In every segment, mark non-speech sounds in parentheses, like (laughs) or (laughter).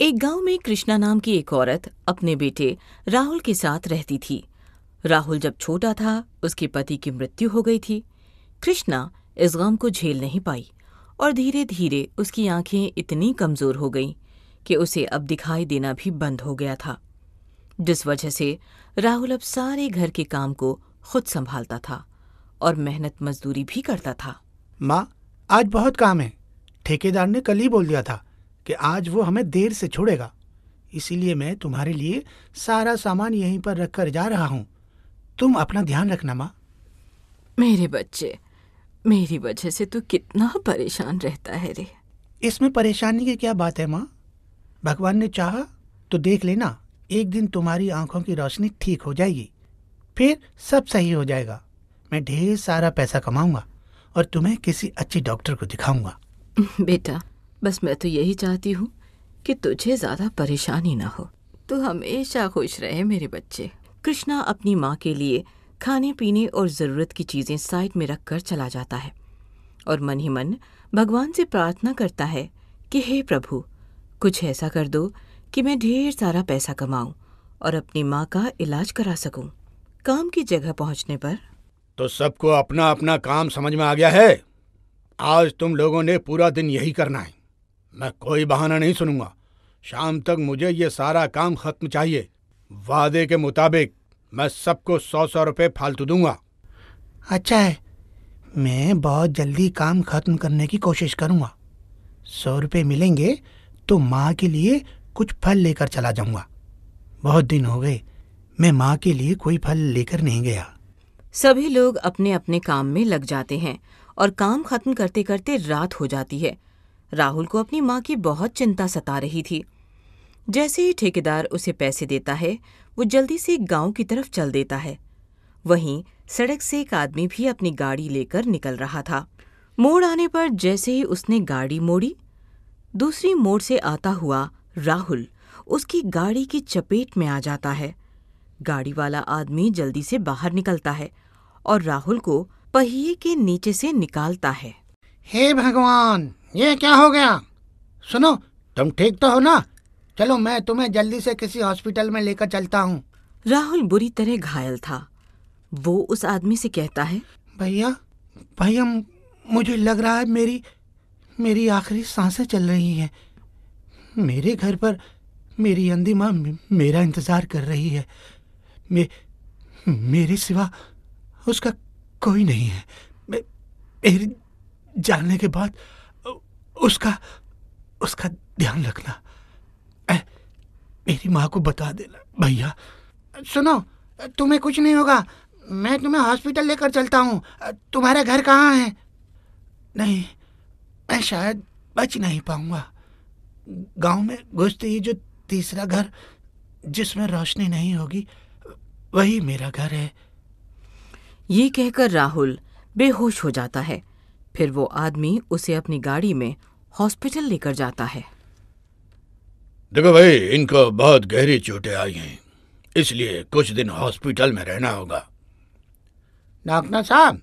एक गांव में कृष्णा नाम की एक औरत अपने बेटे राहुल के साथ रहती थी राहुल जब छोटा था उसके पति की मृत्यु हो गई थी कृष्णा इस गम को झेल नहीं पाई और धीरे धीरे उसकी आंखें इतनी कमज़ोर हो गईं कि उसे अब दिखाई देना भी बंद हो गया था जिस वजह से राहुल अब सारे घर के काम को खुद संभालता था और मेहनत मजदूरी भी करता था माँ आज बहुत काम है ठेकेदार ने कल ही बोल दिया था कि आज वो हमें देर से छोड़ेगा इसीलिए मैं तुम्हारे लिए सारा सामान यहीं पर रखकर जा रहा हूँ तुम अपना ध्यान रखना माँ मेरे बच्चे मेरी वजह से तू कितना परेशान रहता है रे इसमें परेशानी की क्या बात है माँ भगवान ने चाह तो देख लेना एक दिन तुम्हारी आंखों की रोशनी ठीक हो जाएगी फिर सब सही हो जाएगा मैं ढेर सारा पैसा कमाऊंगा और तुम्हें किसी अच्छी डॉक्टर को दिखाऊंगा बेटा बस मैं तो यही चाहती हूँ कि तुझे ज़्यादा परेशानी ना हो तो हमेशा खुश रहे मेरे बच्चे कृष्णा अपनी माँ के लिए खाने पीने और ज़रूरत की चीज़ें साइड में रख कर चला जाता है और मन ही मन भगवान से प्रार्थना करता है कि हे प्रभु कुछ ऐसा कर दो कि मैं ढेर सारा पैसा कमाऊँ और अपनी माँ का इलाज करा सकूं। काम की जगह पहुँचने पर तो सबको अपना अपना काम समझ में आ गया है आज तुम लोगों ने पूरा दिन यही करना है मैं कोई बहाना नहीं सुनूंगा शाम तक मुझे ये सारा काम खत्म चाहिए वादे के मुताबिक मैं सबको सौ सौ रुपये फालतू दूंगा अच्छा है मैं बहुत जल्दी काम खत्म करने की कोशिश करूंगा सौ रुपये मिलेंगे तो माँ के लिए कुछ फल लेकर चला जाऊंगा बहुत दिन हो गए मैं माँ के लिए कोई फल लेकर नहीं गया सभी लोग अपने अपने काम में लग जाते हैं और काम खत्म करते करते रात हो जाती है राहुल को अपनी माँ की बहुत चिंता सता रही थी जैसे ही ठेकेदार उसे पैसे देता है वो जल्दी से गांव की तरफ चल देता है वहीं सड़क से एक आदमी भी अपनी गाड़ी लेकर निकल रहा था मोड़ आने पर जैसे ही उसने गाड़ी मोड़ी दूसरी मोड़ से आता हुआ राहुल उसकी गाड़ी की चपेट में आ जाता है गाड़ी वाला आदमी जल्दी से बाहर निकलता है और राहुल को पहिए के नीचे से निकालता है हे भगवान ये क्या हो गया सुनो तुम ठीक तो हो ना चलो मैं तुम्हें जल्दी से किसी हॉस्पिटल में लेकर चलता हूँ राहुल बुरी तरह घायल था वो उस आदमी से कहता है भैया भैया मुझे लग रहा है मेरी मेरी आखिरी सांसें चल रही हैं मेरे घर पर मेरी अंधी माँ मेरा इंतज़ार कर रही है मे, मेरे सिवा उसका कोई नहीं है मे, मेरी जानने के बाद उसका उसका ध्यान रखना ए, मेरी माँ को बता देना भैया सुनो तुम्हें कुछ नहीं होगा मैं तुम्हें हॉस्पिटल लेकर चलता हूँ तुम्हारा घर कहाँ है नहीं मैं शायद बच नहीं पाऊंगा गांव में घुसते ही जो तीसरा घर जिसमें रोशनी नहीं होगी वही मेरा घर है ये कहकर राहुल बेहोश हो जाता है फिर वो आदमी उसे अपनी गाड़ी में हॉस्पिटल लेकर जाता है देखो भाई इनको बहुत गहरी चोटें आई हैं इसलिए कुछ दिन हॉस्पिटल में रहना होगा डॉक्टर साहब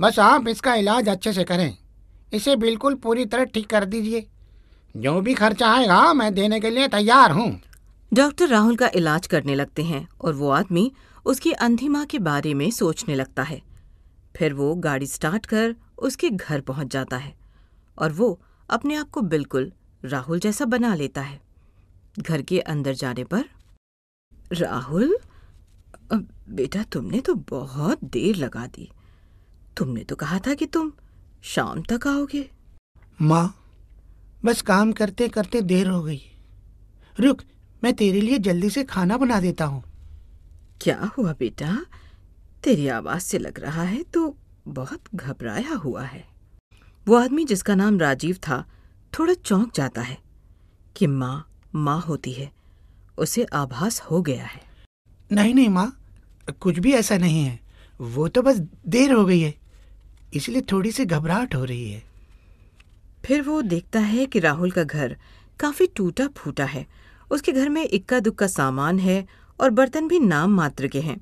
बस आप इसका इलाज अच्छे से करें इसे बिल्कुल पूरी तरह ठीक कर दीजिए जो भी खर्चा आएगा मैं देने के लिए तैयार हूँ डॉक्टर राहुल का इलाज करने लगते हैं और वो आदमी उसकी अंधी माँ के बारे में सोचने लगता है फिर वो गाड़ी स्टार्ट कर उसके घर पहुंच जाता है और वो अपने आप को बिल्कुल राहुल जैसा बना लेता है घर के अंदर जाने पर राहुल बेटा तुमने तो बहुत देर लगा दी तुमने तो कहा था कि तुम शाम तक आओगे माँ बस काम करते करते देर हो गई रुक मैं तेरे लिए जल्दी से खाना बना देता हूँ क्या हुआ बेटा तेरी आवाज से लग रहा है तो बहुत घबराया हुआ है वो आदमी जिसका नाम राजीव था थोड़ा चौंक जाता है कि माँ माँ होती है उसे आभास हो गया है नहीं नहीं माँ कुछ भी ऐसा नहीं है वो तो बस देर हो गई है इसलिए थोड़ी सी घबराहट हो रही है फिर वो देखता है कि राहुल का घर काफी टूटा फूटा है उसके घर में इक्का दुक्का सामान है और बर्तन भी नाम मात्र के हैं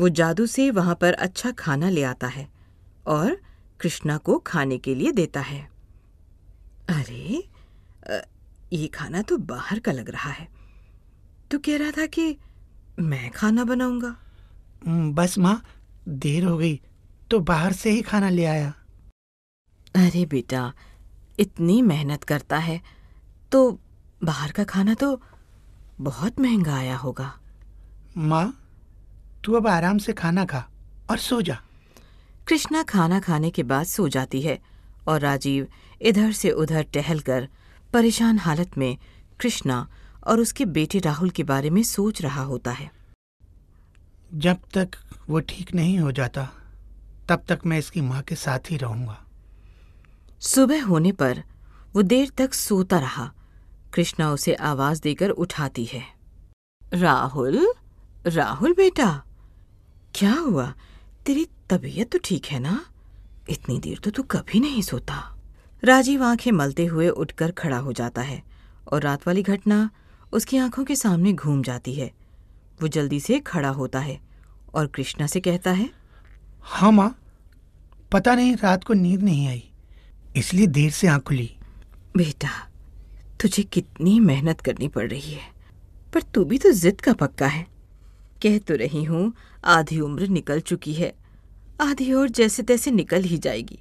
वो जादू से वहां पर अच्छा खाना ले आता है और कृष्णा को खाने के लिए देता है अरे ये खाना तो बाहर का लग रहा है तो कह रहा था कि मैं खाना बनाऊंगा बस माँ देर हो गई तो बाहर से ही खाना ले आया अरे बेटा इतनी मेहनत करता है तो बाहर का खाना तो बहुत महंगा आया होगा माँ तू अब आराम से खाना खा और सो जा कृष्णा खाना खाने के बाद सो जाती है और राजीव इधर से उधर टहल कर परेशान हालत में कृष्णा और उसके बेटे राहुल के बारे में सोच रहा होता है जब तक वो ठीक नहीं हो जाता तब तक मैं इसकी माँ के साथ ही रहूंगा सुबह होने पर वो देर तक सोता रहा कृष्णा उसे आवाज देकर उठाती है राहुल राहुल बेटा क्या हुआ तेरी तबीयत तो ठीक है ना इतनी देर तो तू कभी नहीं सोता राजीव आंखें मलते हुए उठकर खड़ा हो जाता है और रात वाली घटना उसकी आंखों के सामने घूम जाती है वो जल्दी से खड़ा होता है और कृष्णा से कहता है हाँ माँ पता नहीं रात को नींद नहीं आई इसलिए देर से आंख खुली बेटा तुझे कितनी मेहनत करनी पड़ रही है पर तू भी तो जिद का पक्का है कह तो रही हूँ आधी उम्र निकल चुकी है आधी और जैसे तैसे निकल ही जाएगी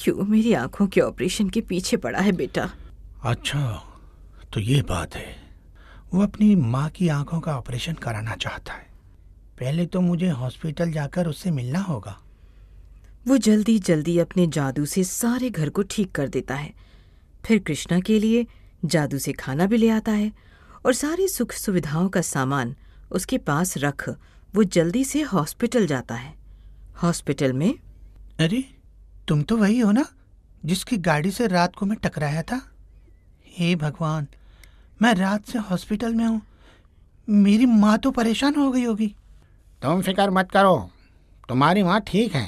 क्यों मेरी आंखों के ऑपरेशन के पीछे पड़ा है बेटा अच्छा तो ये बात है वो अपनी माँ की आंखों का ऑपरेशन कराना चाहता है पहले तो मुझे हॉस्पिटल जाकर उससे मिलना होगा वो जल्दी जल्दी अपने जादू से सारे घर को ठीक कर देता है फिर कृष्णा के लिए जादू से खाना भी ले आता है और सारी सुख सुविधाओं का सामान उसके पास रख वो जल्दी से हॉस्पिटल जाता है हॉस्पिटल में अरे तुम तो वही हो ना जिसकी गाड़ी से रात को मैं टकराया था हे भगवान मैं रात से हॉस्पिटल में हूँ मेरी माँ तो परेशान हो गई होगी तुम फिक्र मत करो तुम्हारी माँ ठीक है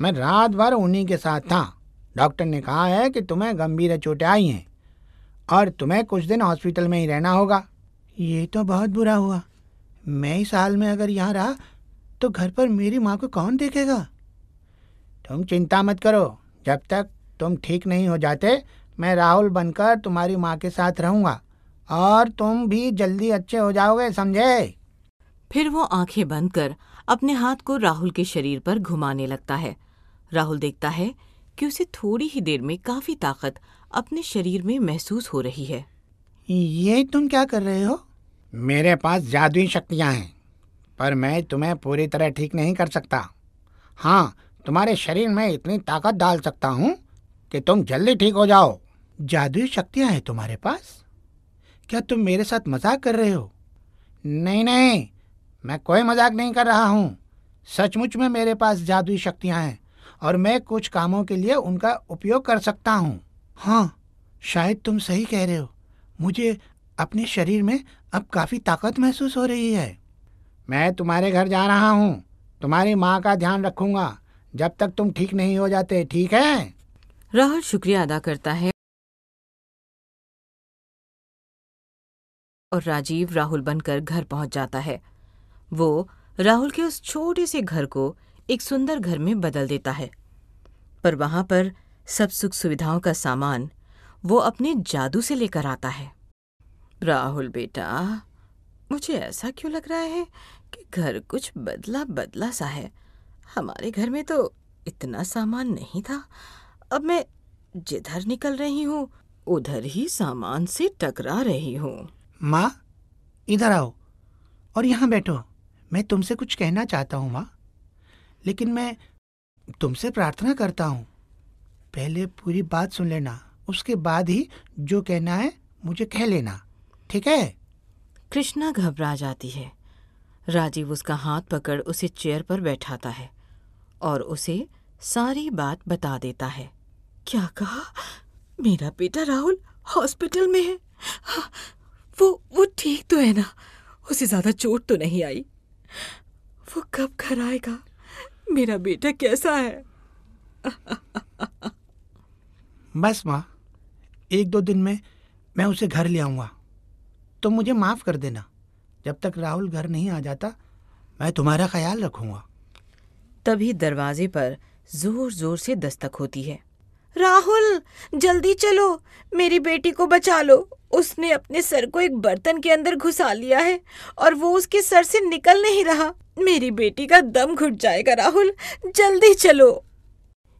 मैं रात भर उन्हीं के साथ था डॉक्टर ने कहा है कि तुम्हें गंभीर चोटें आई हैं और तुम्हें कुछ दिन हॉस्पिटल में ही रहना होगा ये तो बहुत बुरा हुआ मैं इस हाल में अगर यहाँ रहा तो घर पर मेरी माँ को कौन देखेगा तुम चिंता मत करो जब तक तुम ठीक नहीं हो जाते मैं राहुल बनकर तुम्हारी माँ के साथ रहूँगा और तुम भी जल्दी अच्छे हो जाओगे समझे फिर वो आंखें बंद कर अपने हाथ को राहुल के शरीर पर घुमाने लगता है राहुल देखता है कि उसे थोड़ी ही देर में काफी ताकत अपने शरीर में महसूस हो रही है ये तुम क्या कर रहे हो मेरे पास जादुई शक्तियाँ हैं पर मैं तुम्हें पूरी तरह ठीक नहीं कर सकता हाँ तुम्हारे शरीर में इतनी ताकत डाल सकता हूँ कि तुम जल्दी ठीक हो जाओ जादुई शक्तियाँ हैं तुम्हारे पास क्या तुम मेरे साथ मजाक कर रहे हो नहीं नहीं मैं कोई मजाक नहीं कर रहा हूँ सचमुच में मेरे पास जादुई शक्तियाँ हैं और मैं कुछ कामों के लिए उनका उपयोग कर सकता हूँ हाँ शायद तुम सही कह रहे हो मुझे अपने शरीर में अब काफ़ी ताकत महसूस हो रही है मैं तुम्हारे घर जा रहा हूँ तुम्हारी माँ का ध्यान रखूंगा जब तक तुम ठीक नहीं हो जाते ठीक है राहुल शुक्रिया अदा करता है और राजीव राहुल बनकर घर पहुंच जाता है वो राहुल के उस छोटे से घर को एक सुंदर घर में बदल देता है पर वहां पर सब सुख सुविधाओं का सामान वो अपने जादू से लेकर आता है राहुल बेटा मुझे ऐसा क्यों लग रहा है कि घर कुछ बदला बदला सा है हमारे घर में तो इतना सामान नहीं था अब मैं जिधर निकल रही हूँ उधर ही सामान से टकरा रही हूँ माँ इधर आओ और यहाँ बैठो मैं तुमसे कुछ कहना चाहता हूँ माँ लेकिन मैं तुमसे प्रार्थना करता हूँ पहले पूरी बात सुन लेना उसके बाद ही जो कहना है मुझे कह लेना ठीक है कृष्णा घबरा जाती है राजीव उसका हाथ पकड़ उसे चेयर पर बैठाता है और उसे सारी बात बता देता है क्या कहा मेरा बेटा राहुल हॉस्पिटल में है हाँ, वो वो ठीक तो है ना उसे ज्यादा चोट तो नहीं आई वो कब घर आएगा मेरा बेटा कैसा है बस माँ एक दो दिन में मैं उसे घर ले आऊंगा तुम तो मुझे माफ़ कर देना जब तक राहुल घर नहीं आ जाता मैं तुम्हारा ख्याल रखूंगा तभी दरवाजे पर जोर जोर से दस्तक होती है राहुल जल्दी चलो मेरी बेटी को बचा लो उसने अपने सर को एक बर्तन के अंदर घुसा लिया है और वो उसके सर से निकल नहीं रहा मेरी बेटी का दम घुट जाएगा राहुल जल्दी चलो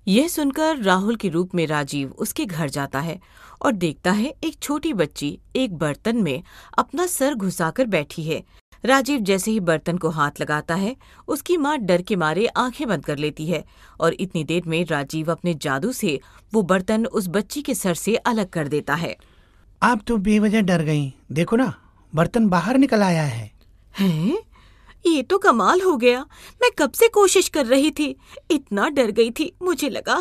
यह सुनकर राहुल के रूप में राजीव उसके घर जाता है और देखता है एक छोटी बच्ची एक बर्तन में अपना सर घुसाकर बैठी है राजीव जैसे ही बर्तन को हाथ लगाता है उसकी माँ डर के मारे आंखें बंद कर लेती है और इतनी देर में राजीव अपने जादू से वो बर्तन उस बच्ची के सर से अलग कर देता है आप तो बेवजह डर गई देखो ना बर्तन बाहर निकल आया है है? ये तो कमाल हो गया मैं कब से कोशिश कर रही थी इतना डर गई थी मुझे लगा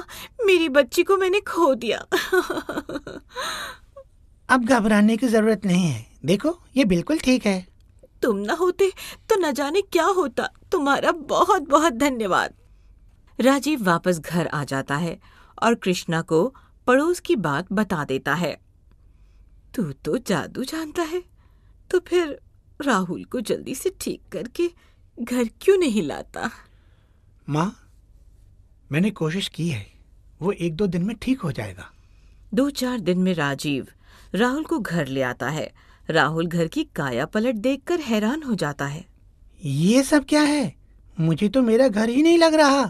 मेरी बच्ची को मैंने खो दिया (laughs) अब घबराने की जरूरत नहीं है देखो ये बिल्कुल ठीक है तुम ना होते तो न जाने क्या होता तुम्हारा बहुत बहुत धन्यवाद राजीव वापस घर आ जाता है और कृष्णा को पड़ोस की बात बता देता है तू तो जादू जानता है तो फिर राहुल को जल्दी से ठीक करके घर क्यों नहीं लाता माँ मैंने कोशिश की है वो एक दो दिन में ठीक हो जाएगा दो चार दिन में राजीव राहुल को घर ले आता है राहुल घर की काया पलट देखकर हैरान हो जाता है ये सब क्या है मुझे तो मेरा घर ही नहीं लग रहा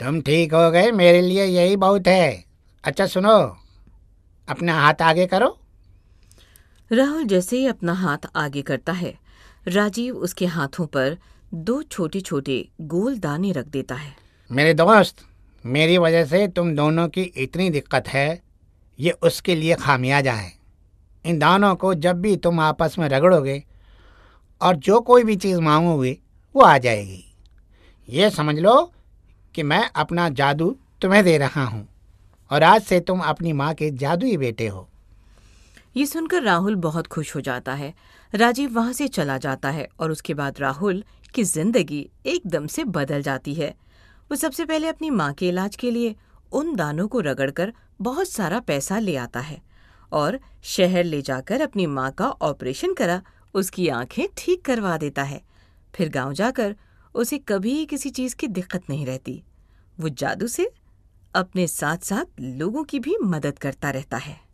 तुम ठीक हो गए मेरे लिए यही बहुत है अच्छा सुनो अपना हाथ आगे करो राहुल जैसे ही अपना हाथ आगे करता है राजीव उसके हाथों पर दो छोटे छोटे गोल दाने रख देता है मेरे दोस्त मेरी वजह से तुम दोनों की इतनी दिक्कत है ये उसके लिए खामियाजा है इन दानों को जब भी तुम आपस में रगड़ोगे और जो कोई भी चीज़ मांगोगे वो आ जाएगी ये समझ लो कि मैं अपना जादू तुम्हें दे रहा हूँ और आज से तुम अपनी माँ के जादुई बेटे हो ये सुनकर राहुल बहुत खुश हो जाता है राजीव वहाँ से चला जाता है और उसके बाद राहुल की जिंदगी एकदम से बदल जाती है वो सबसे पहले अपनी माँ के इलाज के लिए उन दानों को रगड़कर बहुत सारा पैसा ले आता है और शहर ले जाकर अपनी माँ का ऑपरेशन करा उसकी आंखें ठीक करवा देता है फिर गांव जाकर उसे कभी किसी चीज़ की दिक्कत नहीं रहती वो जादू से अपने साथ साथ लोगों की भी मदद करता रहता है